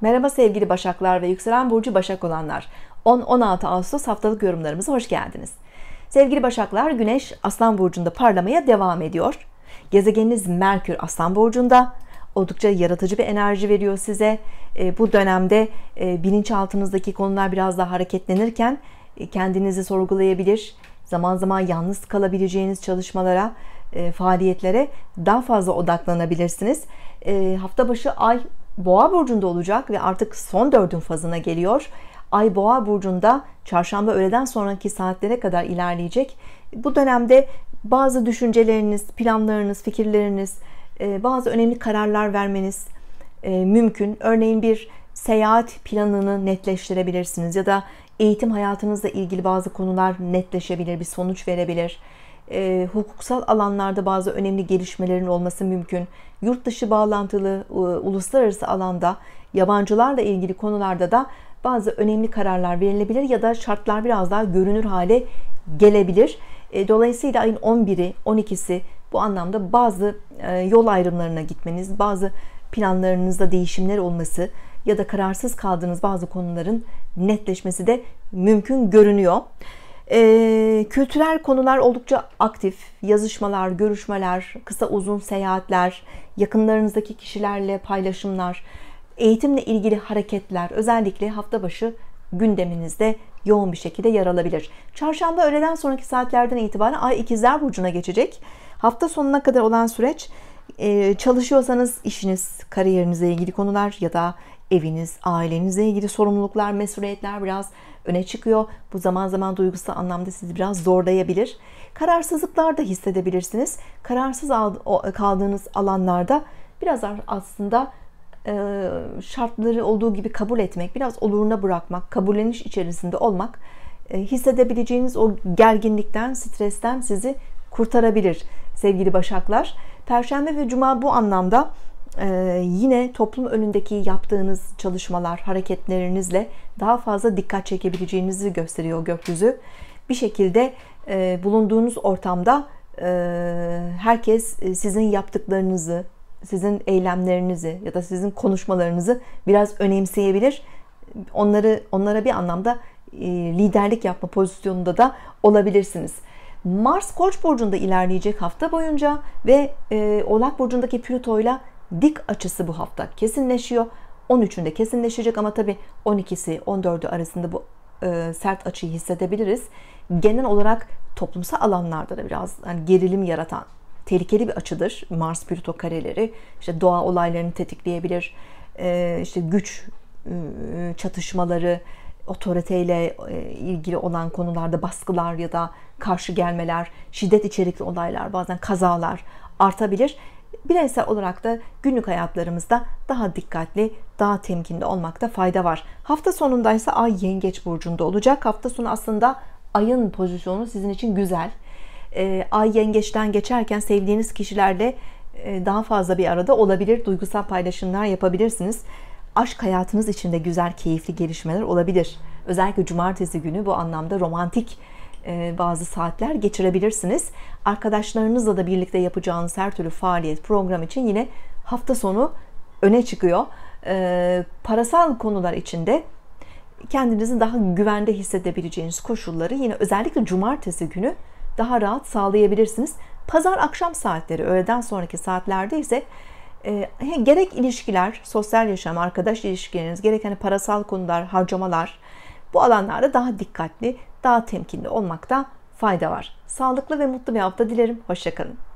Merhaba sevgili Başaklar ve Yükselen Burcu Başak olanlar. 10-16 Ağustos haftalık yorumlarımıza hoş geldiniz. Sevgili Başaklar, Güneş Aslan Burcu'nda parlamaya devam ediyor. Gezegeniniz Merkür Aslan Burcu'nda. Oldukça yaratıcı bir enerji veriyor size. E, bu dönemde e, bilinçaltınızdaki konular biraz daha hareketlenirken e, kendinizi sorgulayabilir, zaman zaman yalnız kalabileceğiniz çalışmalara, e, faaliyetlere daha fazla odaklanabilirsiniz. E, hafta başı ay Boğa burcunda olacak ve artık son dördün fazına geliyor. Ay Boğa burcunda çarşamba öğleden sonraki saatlere kadar ilerleyecek. Bu dönemde bazı düşünceleriniz, planlarınız, fikirleriniz, e, bazı önemli kararlar vermeniz e, mümkün. Örneğin bir seyahat planını netleştirebilirsiniz ya da eğitim hayatınızla ilgili bazı konular netleşebilir, bir sonuç verebilir e, hukuksal alanlarda bazı önemli gelişmelerin olması mümkün. Yurt dışı bağlantılı e, uluslararası alanda yabancılarla ilgili konularda da bazı önemli kararlar verilebilir ya da şartlar biraz daha görünür hale gelebilir. E, dolayısıyla ayın 11'i, 12'si bu anlamda bazı e, yol ayrımlarına gitmeniz, bazı planlarınızda değişimler olması ya da kararsız kaldığınız bazı konuların netleşmesi de mümkün görünüyor. Ee, kültürel konular oldukça aktif. Yazışmalar, görüşmeler, kısa uzun seyahatler, yakınlarınızdaki kişilerle paylaşımlar, eğitimle ilgili hareketler özellikle hafta başı gündeminizde yoğun bir şekilde yer alabilir. Çarşamba öğleden sonraki saatlerden itibaren Ay ikizler burcuna geçecek. Hafta sonuna kadar olan süreç ee, çalışıyorsanız işiniz, kariyerinizle ilgili konular ya da eviniz, ailenizle ilgili sorumluluklar, mesuliyetler biraz öne çıkıyor. Bu zaman zaman duygusal anlamda sizi biraz zorlayabilir. Kararsızlıklar da hissedebilirsiniz. Kararsız kaldığınız alanlarda biraz aslında e, şartları olduğu gibi kabul etmek, biraz oluruna bırakmak, kabulleniş içerisinde olmak e, hissedebileceğiniz o gerginlikten, stresten sizi kurtarabilir sevgili başaklar. Perşembe ve Cuma bu anlamda ee, yine toplum önündeki yaptığınız çalışmalar, hareketlerinizle daha fazla dikkat çekebileceğinizi gösteriyor gökyüzü. Bir şekilde e, bulunduğunuz ortamda e, herkes e, sizin yaptıklarınızı, sizin eylemlerinizi ya da sizin konuşmalarınızı biraz önemseyebilir. Onları onlara bir anlamda e, liderlik yapma pozisyonunda da olabilirsiniz. Mars Koç burcunda ilerleyecek hafta boyunca ve e, Oğlak burcundaki Plüto dik açısı bu hafta kesinleşiyor. 13'ünde kesinleşecek ama tabi 12'si 14'ü arasında bu e, sert açıyı hissedebiliriz. Genel olarak toplumsal alanlarda da biraz yani gerilim yaratan tehlikeli bir açıdır. Mars Plüto kareleri işte doğa olaylarını tetikleyebilir. E, işte güç e, çatışmaları, otoriteyle e, ilgili olan konularda baskılar ya da karşı gelmeler, şiddet içerikli olaylar, bazen kazalar artabilir. Bireysel olarak da günlük hayatlarımızda daha dikkatli, daha temkinli olmakta fayda var. Hafta sonunda ise Ay Yengeç burcunda olacak. Hafta sonu aslında Ay'ın pozisyonu sizin için güzel. E, Ay Yengeç'ten geçerken sevdiğiniz kişilerle e, daha fazla bir arada olabilir. Duygusal paylaşımlar yapabilirsiniz aşk hayatınız içinde güzel, keyifli gelişmeler olabilir. Özellikle cumartesi günü bu anlamda romantik e, bazı saatler geçirebilirsiniz. Arkadaşlarınızla da birlikte yapacağınız her türlü faaliyet, program için yine hafta sonu öne çıkıyor. E, parasal konular içinde kendinizi daha güvende hissedebileceğiniz koşulları yine özellikle cumartesi günü daha rahat sağlayabilirsiniz. Pazar akşam saatleri, öğleden sonraki saatlerde ise e, gerek ilişkiler, sosyal yaşam, arkadaş ilişkileriniz, gerek hani parasal konular, harcamalar bu alanlarda daha dikkatli, daha temkinli olmakta fayda var. Sağlıklı ve mutlu bir hafta dilerim. Hoşçakalın.